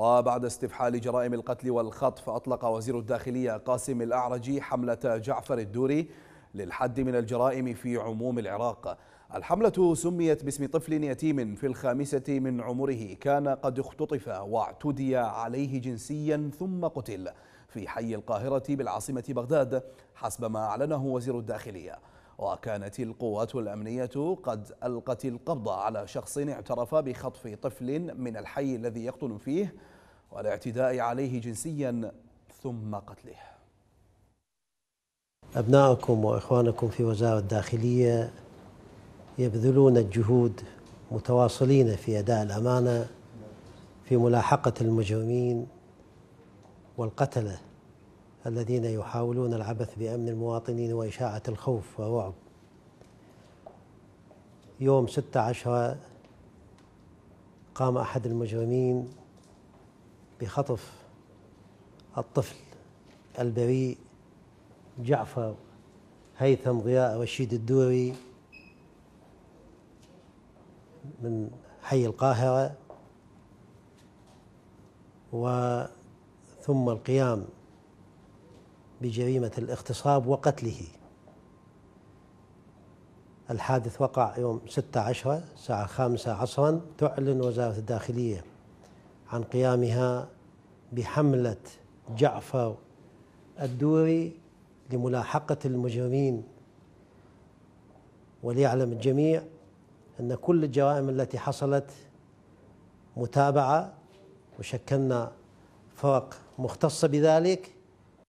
وبعد استفحال جرائم القتل والخطف أطلق وزير الداخلية قاسم الأعرجي حملة جعفر الدوري للحد من الجرائم في عموم العراق الحملة سميت باسم طفل يتيم في الخامسة من عمره كان قد اختطف واعتدي عليه جنسيا ثم قتل في حي القاهرة بالعاصمة بغداد حسب ما أعلنه وزير الداخلية وكانت القوات الأمنية قد ألقت القبض على شخص اعترف بخطف طفل من الحي الذي يقطن فيه والاعتداء عليه جنسيا ثم قتله أبناءكم وإخوانكم في وزارة الداخلية يبذلون الجهود متواصلين في أداء الأمانة في ملاحقة المجرمين والقتله الذين يحاولون العبث بأمن المواطنين وإشاعة الخوف والرعب يوم ستة عشر قام أحد المجرمين بخطف الطفل البريء جعفر هيثم ضياء رشيد الدوري من حي القاهرة وثم القيام بجريمة الاغتصاب وقتله الحادث وقع يوم 16 الساعة 5 عصرا تعلن وزارة الداخلية عن قيامها بحملة جعفر الدوري لملاحقة المجرمين وليعلم الجميع أن كل الجرائم التي حصلت متابعة وشكلنا فرق مختصة بذلك